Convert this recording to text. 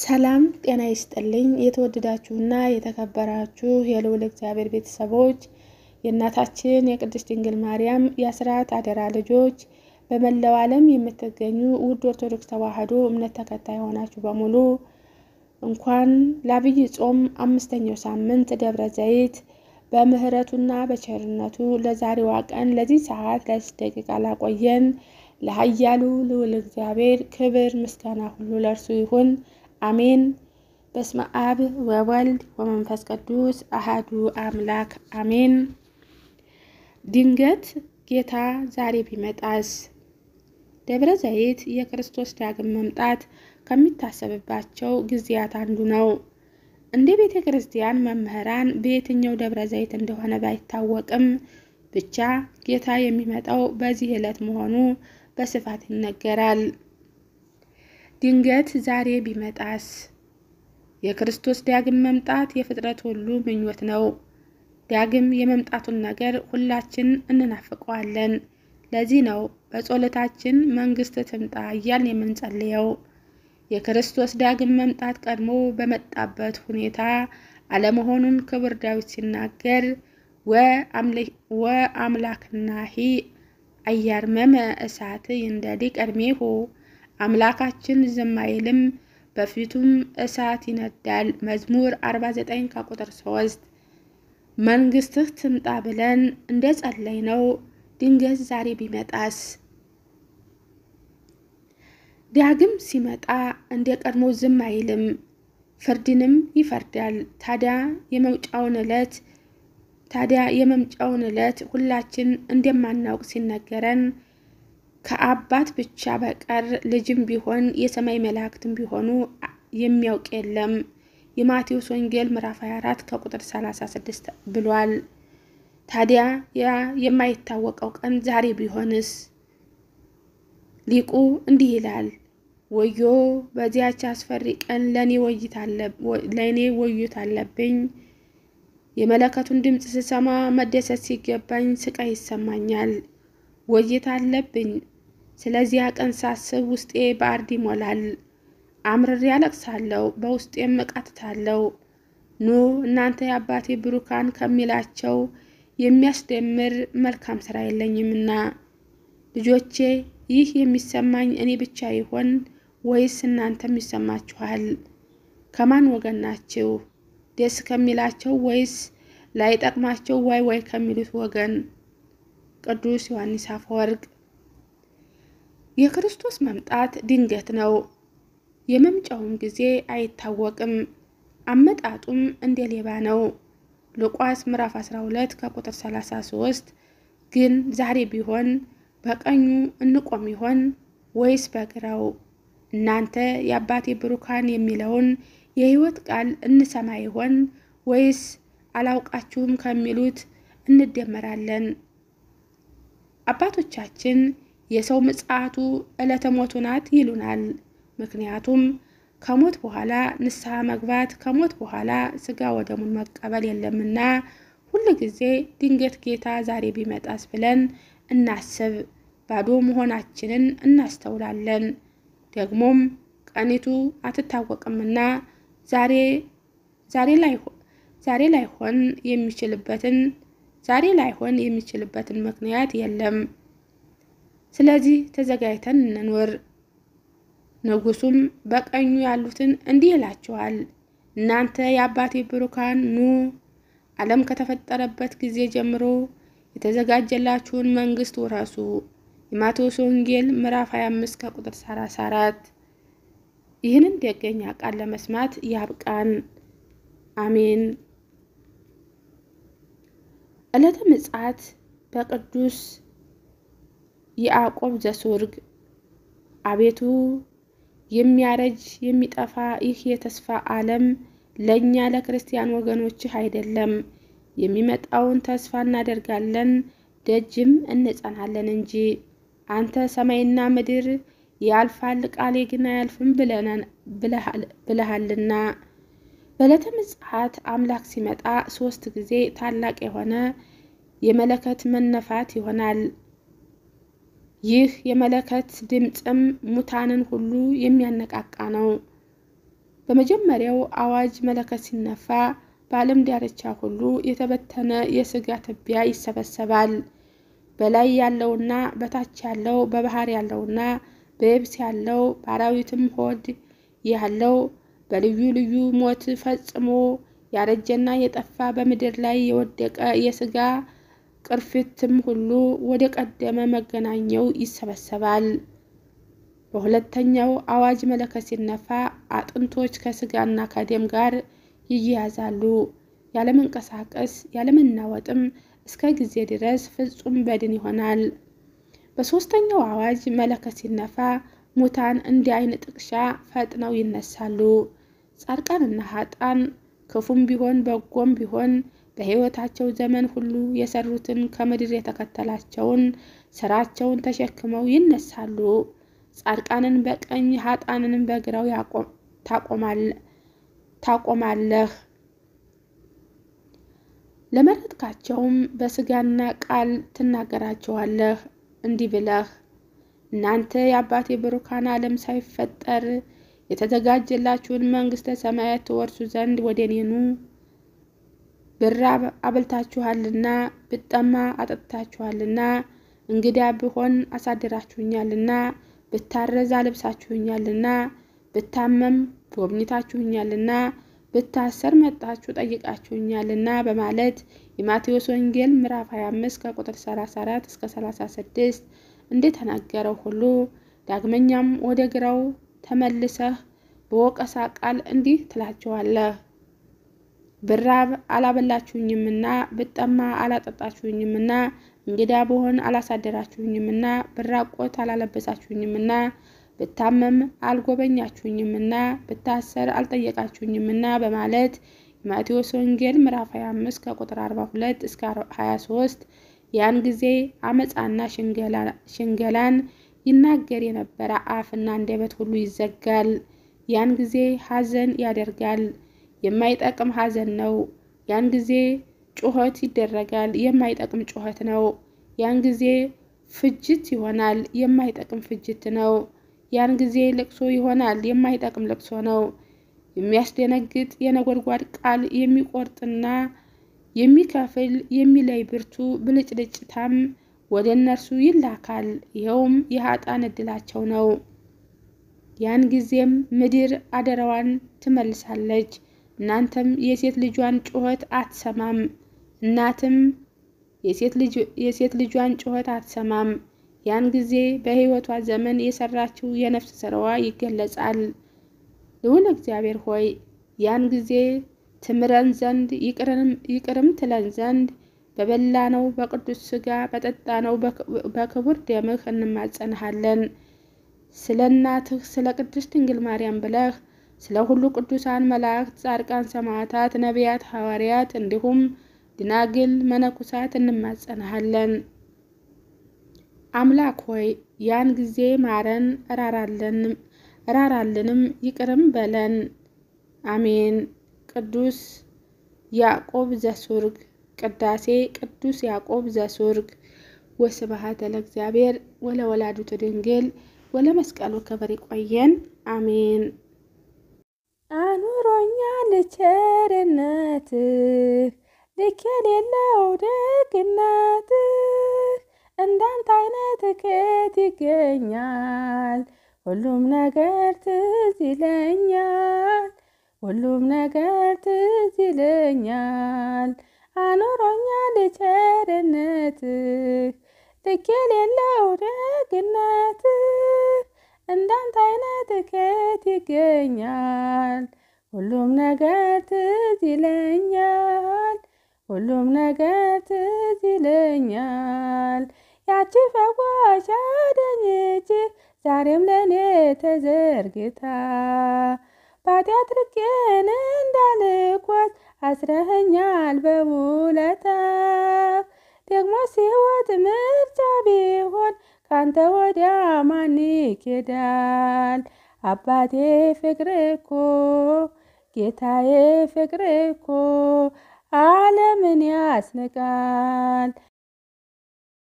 ሰላም ጤና ይስጥልኝ። የተወደዳችሁና የተከበራችሁ የልዑል እግዚአብሔር ቤተሰቦች የእናታችን የቅድስት ድንግል ማርያም የአስራት አደራ ልጆች በመላው ዓለም የምትገኙ ውድ ኦርቶዶክስ ተዋሕዶ እምነት ተከታይ የሆናችሁ በሙሉ እንኳን ለአብይ ጾም አምስተኛው ሳምንት ደብረ ዘይት በምሕረቱና በቸርነቱ ለዛሬዋ ቀን ለዚህ ሰዓት ለዚህ ደቂቃ ላቆየን ለኃያሉ ልዑል እግዚአብሔር ክብር ምስጋና ሁሉ ለእርሱ ይሁን። አሜን። በስመ አብ ወወልድ ወመንፈስ ቅዱስ አሃዱ አምላክ አሜን። ድንገት ጌታ ዛሬ ቢመጣስ? ደብረ ዘይት የክርስቶስ ዳግም መምጣት ከሚታሰብባቸው ጊዜያት አንዱ ነው። እንደ ቤተ ክርስቲያን መምህራን በየትኛው ደብረ ዘይት እንደሆነ ባይታወቅም ብቻ ጌታ የሚመጣው በዚህ ዕለት መሆኑ በስፋት ይነገራል። ድንገት ዛሬ ቢመጣስ? የክርስቶስ ዳግም መምጣት የፍጥረት ሁሉ ምኞት ነው። ዳግም የመምጣቱን ነገር ሁላችን እንናፍቀዋለን። ለዚህ ነው በጸሎታችን መንግስት ትምጣ እያልን የምንጸልየው። የክርስቶስ ዳግም መምጣት ቀድሞ በመጣበት ሁኔታ አለመሆኑን ክቡር ዳዊት ሲናገር ወአምላክናሂ አያርመመ እሳት እንደዲ ቀድሜሁ አምላካችን ዝም አይልም፣ በፊቱም እሳት ይነዳል። መዝሙር 49 ከቁጥር 3 መንግስትህ ትምጣ ብለን እንደ ጸለይ ነው። ድንገት ዛሬ ቢመጣስ? ዳግም ሲመጣ እንደ ቀድሞ ዝም አይልም፣ ፍርድንም ይፈርዳል። ታዲያ የመውጫውን ዕለት ታዲያ የመምጫውን ዕለት ሁላችን እንደማናውቅ ሲነገረን ከአባት ብቻ በቀር ልጅም ቢሆን የሰማይ መላእክትም ቢሆኑ የሚያውቅ የለም። የማቴዎስ ወንጌል ምዕራፍ 24 ከቁጥር 36 ብሏል። ታዲያ ያ የማይታወቀው ቀን ዛሬ ቢሆንስ? ሊቁ እንዲህ ይላል፣ ወዮ በዚያች አስፈሪ ቀን ለእኔ ወዮት አለብኝ። የመለከቱን ድምፅ ስሰማ መደሰት ሲገባኝ ስቃይ ይሰማኛል። ወዮት አለብኝ ስለዚያ ቀን ሳስብ ውስጤ በአርድ ይሞላል። አምርር ያለቅሳለሁ፣ በውስጤም እቃትታለሁ። ኑ እናንተ የአባቴ ብሩካን ከሚላቸው የሚያስደምር መልካም ስራ የለኝምና። ልጆቼ ይህ የሚሰማኝ እኔ ብቻ ይሆን ወይስ እናንተም ይሰማችኋል? ከማን ወገን ናችሁ? ደስ ከሚላቸው ወይስ ላይጠቅማቸው ዋይ ዋይ ከሚሉት ወገን? ቅዱስ ዮሐንስ አፈወርቅ የክርስቶስ መምጣት ድንገት ነው። የመምጫውም ጊዜ አይታወቅም። አመጣጡም እንደ ሌባ ነው። ሉቃስ ምዕራፍ 12 ከቁጥር 33 ግን ዛሬ ቢሆን በቀኙ እንቆም ይሆን ወይስ በግራው? እናንተ የአባቴ ብሩካን የሚለውን የሕይወት ቃል እንሰማ ይሆን ወይስ አላውቃችሁም ከሚሉት እንደመራለን? አባቶቻችን የሰው ምጽአቱ ዕለተ ሞቱ ናት ይሉናል። ምክንያቱም ከሞት በኋላ ንስሐ መግባት ከሞት በኋላ ስጋ ወደሙን መቀበል የለምና ሁል ጊዜ ድንገት ጌታ ዛሬ ቢመጣስ ብለን እናስብ፣ ባዶ መሆናችንን እናስተውላለን። ደግሞም ቀኒቱ አትታወቅምና ዛሬ ዛሬ ላይሆን የሚችልበትን ዛሬ ላይሆን የሚችልበትን ምክንያት የለም። ስለዚህ ተዘጋጅተን እንኖር። ንጉሱም በቀኙ ያሉትን እንዲህ ይላቸዋል፣ እናንተ የአባቴ ብሩካን ኑ፣ ዓለም ከተፈጠረበት ጊዜ ጀምሮ የተዘጋጀላችሁን መንግስት ውረሱ። የማቴዎስ ወንጌል ምዕራፍ 25 ከቁጥር 34። ይህንን ደገኛ ቃል ለመስማት ያብቃን። አሜን። ዕለተ ምጽአት በቅዱስ ያዕቆብ ዘሱርግ አቤቱ የሚያረጅ የሚጠፋ ይህ የተስፋ ዓለም ለእኛ ለክርስቲያን ወገኖችህ አይደለም። የሚመጣውን ተስፋ እናደርጋለን ደጅም እንጸናለን እንጂ አንተ ሰማይና ምድር ያልፋል ቃሌ ግን አያልፍም ብለሃልና። በዕለተ ምጽአት አምላክ ሲመጣ ሦስት ጊዜ ታላቅ የሆነ የመለከት መነፋት ይሆናል። ይህ የመለከት ድምፅም ሙታንን ሁሉ የሚያነቃቃ ነው። በመጀመሪያው አዋጅ መለከት ሲነፋ በዓለም ዳርቻ ሁሉ የተበተነ የስጋ ትቢያ ይሰበሰባል። በላይ ያለውና በታች ያለው፣ በባህር ያለውና በየብስ ያለው፣ በአራዊትም ሆድ ያለው በልዩ ልዩ ሞት ፈጽሞ ያረጀና የጠፋ በምድር ላይ የወደቀ የስጋ ቅርፊትም ሁሉ ወደ ቀደመ መገናኛው ይሰበሰባል። በሁለተኛው አዋጅ መለከት ሲነፋ አጥንቶች ከስጋና ከደም ጋር ይያያዛሉ። ያለመንቀሳቀስ ያለመናወጥም እስከ ጊዜ ድረስ ፍጹም በድን ይሆናል። በሦስተኛው አዋጅ መለከት ሲነፋ ሙታን እንደ አይን ጥቅሻ ፈጥነው ይነሳሉ። ጻድቃንና ሀጣን ክፉም ቢሆን በጎም ቢሆን በሕይወታቸው ዘመን ሁሉ የሰሩትን ከምድር የተከተላቸውን ስራቸውን ተሸክመው ይነሳሉ። ጻድቃንን በቀኝ ሀጣንንም በግራው ታቆማለህ። ለመረጥካቸውም በስጋና ቃል ትናገራቸዋለህ እንዲህ ብለህ እናንተ የአባቴ ብሩካን ዓለም ሳይፈጠር የተዘጋጀላችሁን መንግሥተ ሰማያት ትወርሱ ዘንድ ወደ እኔ ኑ ብር አብልታችኋልና፣ ብጠማ አጠጥታችኋልና፣ እንግዳ ብሆን አሳድራችሁኛልና፣ ብታረዝ አልብሳችሁኛልና፣ ብታመም ጎብኝታችሁኛልና፣ ብታሰር መጣችሁ ጠይቃችሁኛልና በማለት የማቴዎስ ወንጌል ምዕራፍ 25 ከቁጥር 34 እስከ 36 እንደተናገረው ሁሉ ዳግመኛም ወደ ግራው ተመልሰህ በወቀሳ ቃል እንዲህ ትላቸዋለህ ብራብ አላበላችሁኝምና ብጠማ አላጠጣችሁኝምና እንግዳ ብሆን አላሳደራችሁኝምና ብራቆት አላለበሳችሁኝምና ብታመም አልጎበኛችሁኝምና ብታሰር አልጠየቃችሁኝምና በማለት የማቴዎስ ወንጌል ምዕራፍ 25 ከቁጥር 42 እስከ 23 ያን ጊዜ አመፃና ሽንገላን ይናገር የነበረ አፍና አንደበት ሁሉ ይዘጋል። ያን ጊዜ ሐዘን ያደርጋል የማይጠቅም ሐዘን ነው። ያን ጊዜ ጩኸት ይደረጋል፣ የማይጠቅም ጩኸት ነው። ያን ጊዜ ፍጅት ይሆናል፣ የማይጠቅም ፍጅት ነው። ያን ጊዜ ልቅሶ ይሆናል፣ የማይጠቅም ልቅሶ ነው። የሚያስደነግጥ የነጎድጓድ ቃል የሚቆርጥና የሚከፍል የሚለይ ብርቱ ብልጭልጭታም ወደ እነርሱ ይላካል። ይኸውም የሀጣን እድላቸው ነው። ያን ጊዜም ምድር አደራዋን ትመልሳለች። እናንተም የሴት ልጇን ጩኸት አትሰማም እናትም የሴት ልጇን ጩኸት አትሰማም። ያን ጊዜ በሕይወቷ ዘመን የሰራችው የነፍስ ስራዋ ይገለጻል። ልዑል እግዚአብሔር ሆይ ያን ጊዜ ትምረን ዘንድ ይቅርም ትለን ዘንድ ነው በቅዱስ ሥጋ ነው በክቡር ደምህ እንማጸንሃለን። ስለ እናትህ ስለ ቅድስት ድንግል ማርያም ብለህ ስለ ሁሉ ቅዱሳን መላእክት፣ ጻድቃን፣ ሰማዕታት፣ ነቢያት፣ ሐዋርያት እንዲሁም ድናግል፣ መነኩሳት እንማጸናሃለን። አምላክ ሆይ ያን ጊዜ ማረን፣ እራራልንም፣ ይቅርም በለን። አሜን። ቅዱስ ያዕቆብ ዘሱርግ ቅዳሴ ቅዱስ ያዕቆብ ዘሱርግ። ወስብሐት ለእግዚአብሔር ወለወላዲቱ ድንግል ወለመስቀሉ ክቡር። ይቆየን። አሜን። ቸርነትህ ልክ የሌለው ደግነትህ እንዳንተ አይነት ከየት ይገኛል? ሁሉም ነገር ትዝ ይለኛል፣ ሁሉም ነገር ትዝ ይለኛል። አኖሮኛል ቸርነትህ ልክ የሌለው ደግነትህ እንዳንተ አይነት ከየት ይገኛል? ሁሉም ነገር ትዝ ይለኛል፣ ሁሉም ነገር ትዝ ይለኛል። ያቺ ፈዋሽ አዳኝ ዛሬም ለእኔ ተዘርግታ ባጢአት ርቄን እንዳልኳት አስረኸኛል በውለታ ደግሞ ሲወት ምርጫ ቢሆን ካንተ ወዲያ ማን ይኬዳል? አባቴ ፍቅር እኮ ጌታዬ ፍቅር እኮ ዓለምን ያስንቃል።